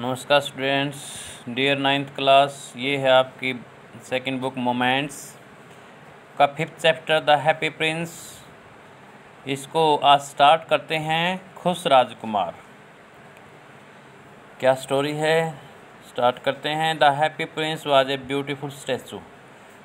नमस्कार students dear ninth class ये है आपकी सेकंड बुक मोमेंट्स का fifth chapter the happy prince इसको आज स्टार्ट करते हैं खुश राजकुमार क्या स्टोरी है स्टार्ट करते हैं the happy prince was a beautiful statue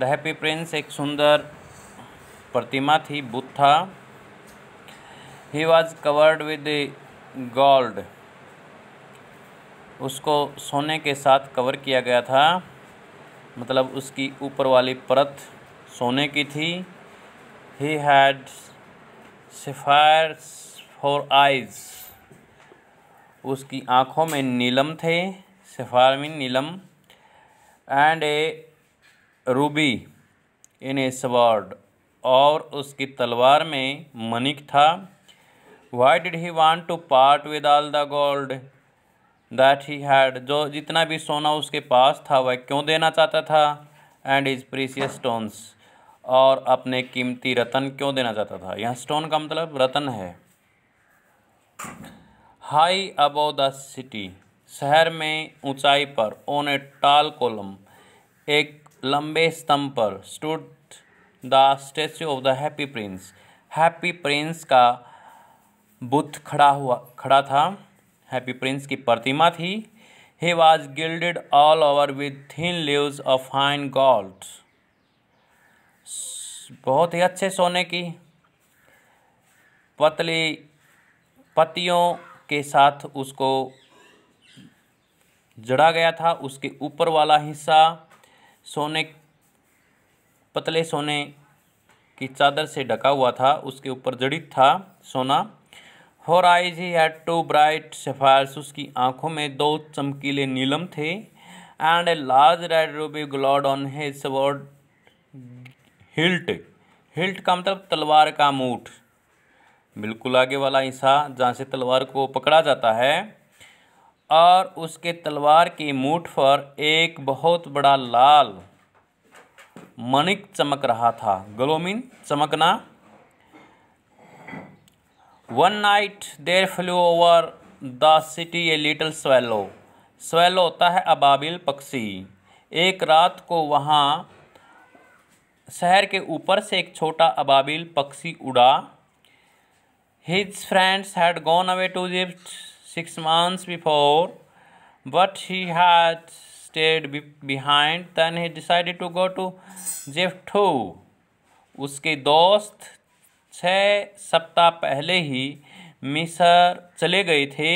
the happy prince एक सुंदर प्रतिमा थी बुद्ध था he was covered with gold उसको सोने के साथ कवर किया गया था मतलब उसकी ऊपर वाली परत सोने की थी he had sapphire for eyes उसकी आँखों में नीलम थे सिफार मीन नीलम and a ruby in a sword और उसकी तलवार में मनिक था why did he want to part with all the gold that he had जो जितना भी सोना उसके पास था वह क्यों देना चाहता था एंड इज प्रीसियस स्टोन्स और अपने कीमती रतन क्यों देना चाहता था यहाँ स्टोन का मतलब रतन है हाई अबो द सिटी शहर में ऊंचाई पर ओन ए टाल कोलम एक लंबे स्तंभ पर stood the statue of the happy prince happy prince का बुत खड़ा हुआ खड़ा था हैप्पी प्रिंस की प्रतिमा थी he was gilded all over with thin leaves of fine gold बहुत ही अच्छे सोने की पतली पत्तियों के साथ उसको जड़ा गया था उसके ऊपर वाला हिस्सा सोने पतले सोने की चादर से ढका हुआ था उसके ऊपर जड़ित था सोना होराइज he had two bright sapphires उसकी आंखों में दो चमकीले नीलम थे and a large red ruby glowed on his sword hilt hilt का मतलब तलवार का मूठ बिल्कुल आगे वाला हिस्सा जहाँ से तलवार को पकड़ा जाता है और उसके तलवार के मूठ पर एक बहुत बड़ा लाल मणिक चमक रहा था ग्लोमिन चमकना one night there flew over the city a little swallow swallow होता है अबाबिल पक्षी एक रात को वहाँ शहर के ऊपर से एक छोटा अबाबिल पक्षी उड़ा his friends had gone away to Egypt six months before but he had stayed behind then he decided to go to Egypt to उसके दोस्त छः सप्ताह पहले ही मिसर चले गए थे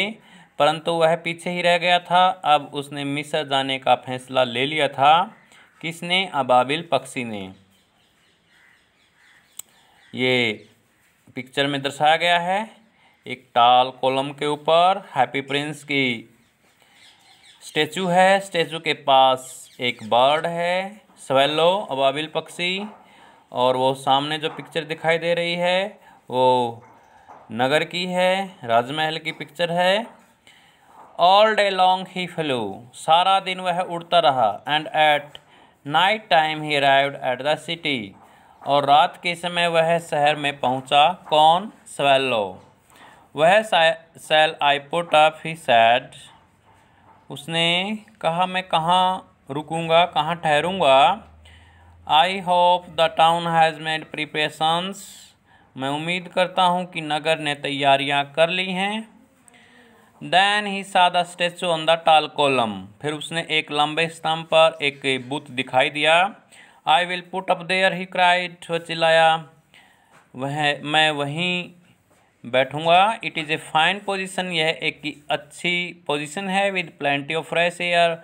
परंतु वह पीछे ही रह गया था अब उसने मिसर जाने का फैसला ले लिया था किसने अबाबिल पक्षी ने ये पिक्चर में दर्शाया गया है एक टाल कॉलम के ऊपर हैप्पी प्रिंस की स्टैचू है स्टैचू के पास एक बर्ड है स्वेलो अबाबिल पक्षी और वो सामने जो पिक्चर दिखाई दे रही है वो नगर की है राजमहल की पिक्चर है all day long he flew सारा दिन वह उड़ता रहा and at night time he arrived at the city और रात के समय वह शहर में पहुंचा कौन सवेलो वह shall I put off he said उसने कहा मैं कहाँ रुकूंगा कहाँ ठहरूंगा I hope the town has made preparations मैं उम्मीद करता हूँ कि नगर ने तैयारियाँ कर ली हैं then he saw the statue on the tall column फिर उसने एक लंबे स्तंभ पर एक बुत दिखाई दिया I will put up there he cried वो चिल्लाया वह मैं वहीं बैठूंगा it is a fine position यह एक अच्छी पोजिशन है with plenty of fresh air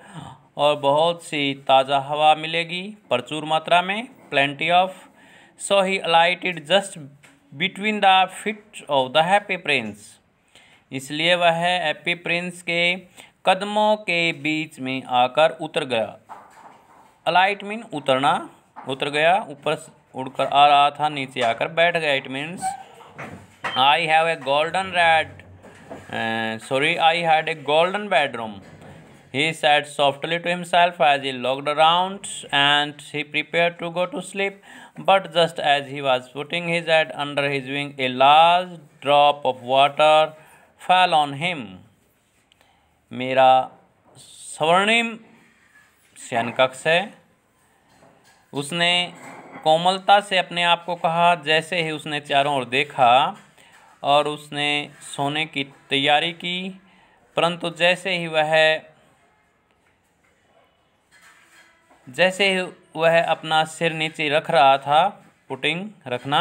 और बहुत सी ताज़ा हवा मिलेगी प्रचुर मात्रा में ऑफ so he alighted alighted just between the feet of the happy prince इसलिए वह हैप्पी प्रिंस के कदमों के बीच में आकर उतर गया अलाइट मीन उतरना उतर गया ऊपर उड़कर आ रहा था नीचे आकर बैठ गया it means I have a golden red sorry I had a golden bedroom He said softly to himself as he looked around and he prepared to go to sleep. But just as he was putting his head under his wing, a large drop of water fell on him. mera swarnim शयनकक्ष है usne कोमलता से अपने आप को कहा जैसे ही उसने चारों ओर देखा और उसने सोने की तैयारी की परंतु जैसे ही वह जैसे ही वह अपना सिर नीचे रख रहा था पुटिंग रखना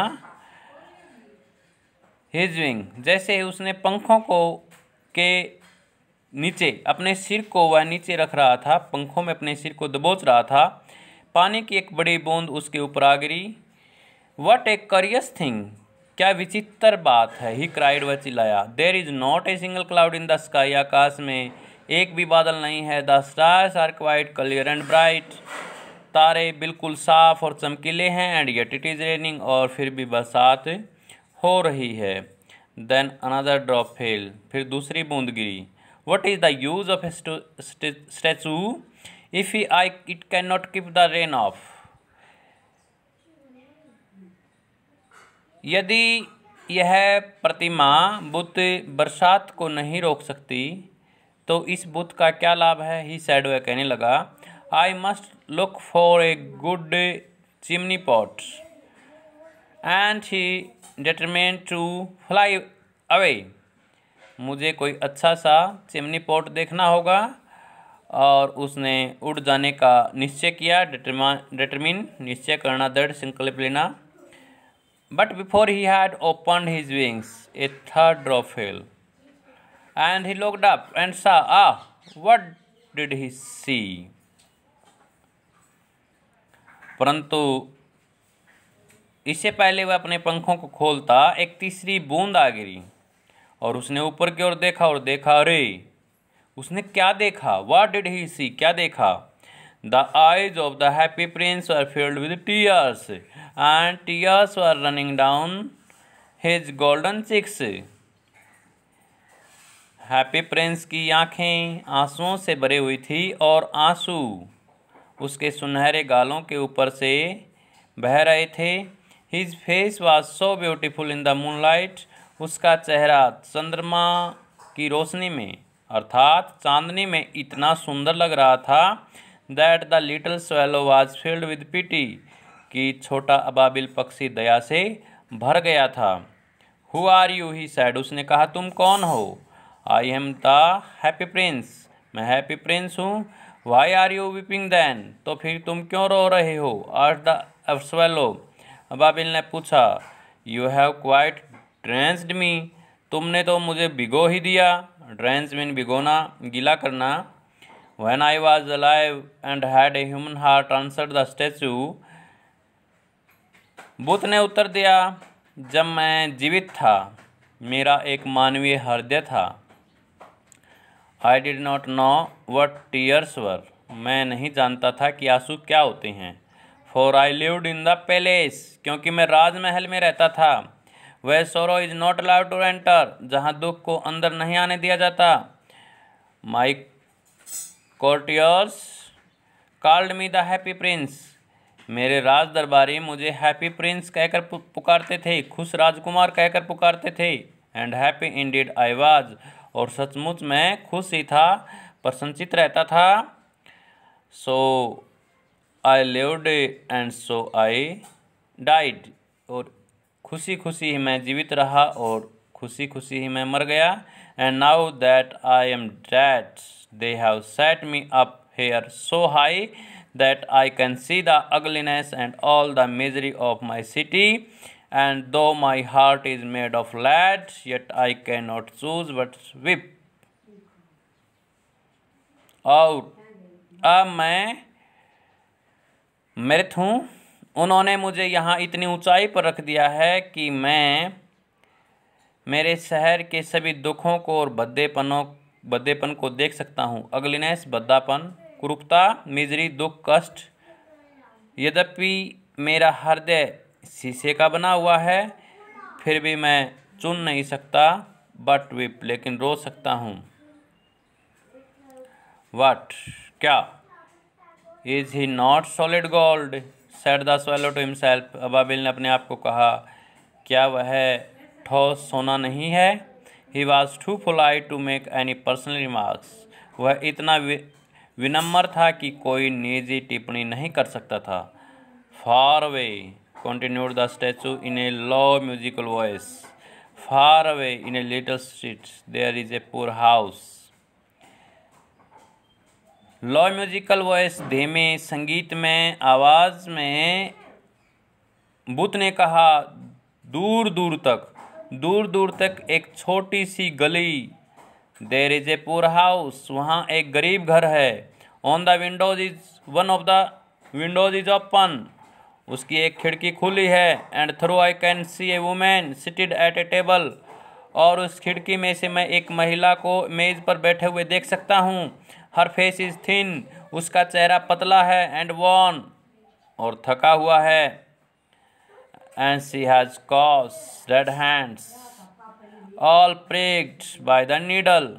हिज विंग जैसे ही उसने पंखों को के नीचे अपने सिर को वह नीचे रख रहा था पंखों में अपने सिर को दबोच रहा था पानी की एक बड़ी बूंद उसके ऊपर आ गिरी वट ए करियस थिंग क्या विचित्र बात है ही क्राइड वह चिल्लाया there is not a single cloud in the sky आकाश में एक भी बादल नहीं है the stars are quite clear and bright तारे बिल्कुल साफ और चमकीले हैं and yet it is raining और फिर भी बरसात हो रही है देन अनदर ड्रॉप फेल फिर दूसरी बूंद गिरी what is the use of statue if I it cannot keep the rain off यदि यह प्रतिमा बुद्ध बरसात को नहीं रोक सकती तो इस बुद्ध का क्या लाभ है ही सैड वे कहने लगा I must look for a good chimney pot and he determined to fly away मुझे कोई अच्छा सा चिमनी पॉट देखना होगा और उसने उड़ जाने का निश्चय किया डिटरमिन निश्चय करना दृढ़ संकल्प लेना but before he had open his wings a third drop and he looked up and saw ah what did he see परंतु इससे पहले वह अपने पंखों को खोलता एक तीसरी बूंद आ गिरी और उसने ऊपर की ओर देखा और देखा अरे उसने क्या देखा वाट डिड ही सी क्या देखा the eyes of the happy prince are filled with tears and tears are running down his golden cheeks happy prince की आंखें आंसुओं से भरे हुई थी और आंसू उसके सुनहरे गालों के ऊपर से बह रहे थे his face was so beautiful in the moonlight उसका चेहरा चंद्रमा की रोशनी में अर्थात चांदनी में इतना सुंदर लग रहा था that the little swallow was filled with pity कि छोटा अबाबिल पक्षी दया से भर गया था who are you he said उसने कहा तुम कौन हो I am the happy prince मैं हैप्पी प्रिंस हूँ why are you weeping then तो फिर तुम क्यों रो रहे हो आर्ट द अफ्सवेलो बाबिल ने पूछा you have quite drenched me तुमने तो मुझे भिगो ही दिया ड्रेंस मीन भिगोना गीला करना when I was alive and had a human heart answer the statue बुत ने उत्तर दिया जब मैं जीवित था मेरा एक मानवीय हृदय था I did not know what tears were मैं नहीं जानता था कि आंसू क्या होते हैं for I lived in the palace क्योंकि मैं राजमहल में रहता था वह sorrow is not allowed to enter जहाँ दुख को अंदर नहीं आने दिया जाता my courtiers called me the happy prince मेरे राज दरबारी मुझे हैप्पी प्रिंस कहकर पुकारते थे खुश राजकुमार कहकर पुकारते थे and happy indeed I was और सचमुच मैं खुश ही था प्रशंसित रहता था so I lived and so I died और खुशी खुशी ही मैं जीवित रहा और खुशी खुशी ही मैं मर गया and now that I am dead they have set me up here so high that I can see the ugliness and all the misery of my city and though my heart is made of lead, yet I cannot choose but whip. और अब मैं मृत हूँ उन्होंने मुझे यहाँ इतनी ऊंचाई पर रख दिया है कि मैं मेरे शहर के सभी दुखों को और बद्देपनों बद्देपन को देख सकता हूँ अग्लिनेस बद्दापन कुरूपता मिजरी दुख कष्ट यद्यपि मेरा हृदय शीशे का बना हुआ है फिर भी मैं चुन नहीं सकता बट विप लेकिन रो सकता हूँ वट क्या is he not solid gold said the swallow to himself अबाबिल ने अपने आप को कहा क्या वह ठोस सोना नहीं है he was too polite to make any personal remarks वह इतना विनम्र था कि कोई निजी टिप्पणी नहीं कर सकता था far away continued the statue in a low musical voice. Far away in a little street, there is a poor house. Low musical voice धीमे संगीत में आवाज़ में बुत ने कहा दूर दूर तक दूर दूर तक एक छोटी सी गली there is a pour house वहाँ एक गरीब घर है on the windows is one of the windows is open उसकी एक खिड़की खुली है and through I can see a woman seated at a table और उस खिड़की में से मैं एक महिला को मेज़ पर बैठे हुए देख सकता हूँ हर फेस इज़ थिन उसका चेहरा पतला है एंड वॉन और थका हुआ है and she has coarse red hands all pricked by the needle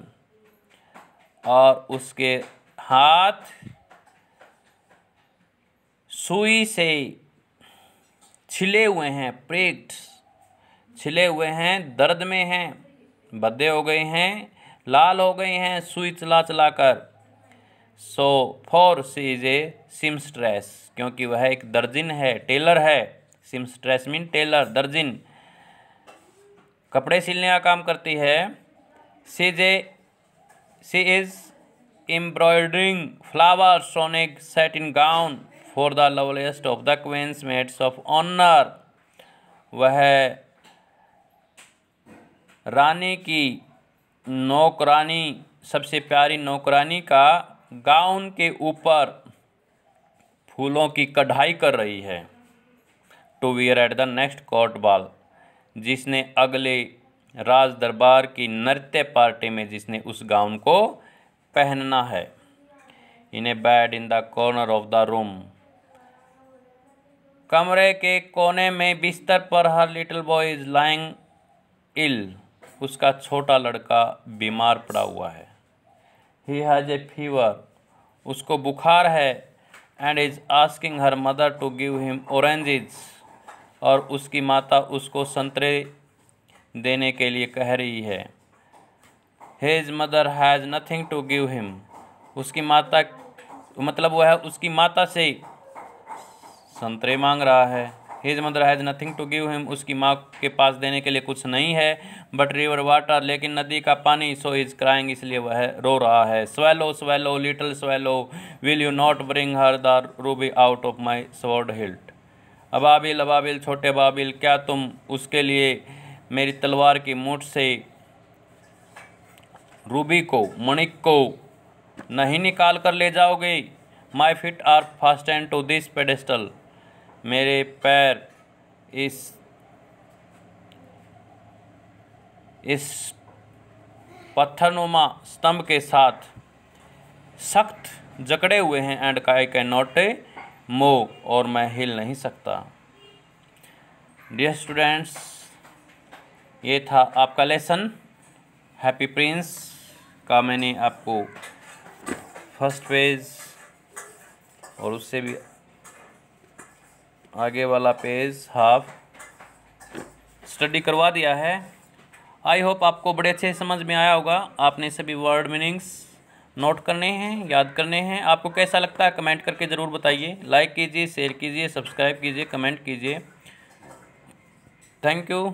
और उसके हाथ सुई से छिले हुए हैं प्रेक्ट छिले हुए हैं दर्द में हैं बद्दे हो गए हैं लाल हो गए हैं सुई चला चला कर so for she is a seamstress क्योंकि वह एक दर्जिन है टेलर है सिम स्ट्रेस मीन टेलर दर्जिन कपड़े सिलने का काम करती है सी जे सी इज़ एम्ब्रॉयडरिंग फ्लावर सोनिक set in gown for the loveliest of the queen's maids of honour वह रानी की नौकरानी सबसे प्यारी नौकरानी का गाउन के ऊपर फूलों की कढ़ाई कर रही है to wear at the next court ball जिसने अगले राज दरबार की नृत्य पार्टी में जिसने उस गाउन को पहनना है in a bed in the corner of the room कमरे के कोने में बिस्तर पर her little boy is lying ill उसका छोटा लड़का बीमार पड़ा हुआ है ही हैज़ ए फीवर उसको बुखार है and is asking her mother to give him oranges और उसकी माता उसको संतरे देने के लिए कह रही है his mother has nothing to give him उसकी माता मतलब वह उसकी माता से संतरे मांग रहा है his mother has nothing to give him उसकी माँ के पास देने के लिए कुछ नहीं है बट रिवर वाटर लेकिन नदी का पानी सो इज क्राइंग इसलिए वह रो रहा है swallow swallow little swallow will you not bring her the ruby out of my sword hilt अबाबिल अबाबिल छोटे बाबिल क्या तुम उसके लिए मेरी तलवार की मूठ से रूबी को मणिक को नहीं निकाल कर ले जाओगे my feet are fastened to this pedestal मेरे पैर इस इस पत्थरनुमा स्तंभ के साथ सख्त जकड़े हुए हैं एंड आई कैन नॉट मो और मैं हिल नहीं सकता डियर स्टूडेंट्स ये था आपका लेसन हैप्पी प्रिंस का मैंने आपको फर्स्ट पेज और उससे भी आगे वाला पेज हाफ स्टडी करवा दिया है आई होप आपको बड़े अच्छे समझ में आया होगा आपने सभी वर्ड मीनिंग्स नोट करने हैं याद करने हैं आपको कैसा लगता है कमेंट करके ज़रूर बताइए लाइक कीजिए शेयर कीजिए सब्सक्राइब कीजिए कमेंट कीजिए थैंक यू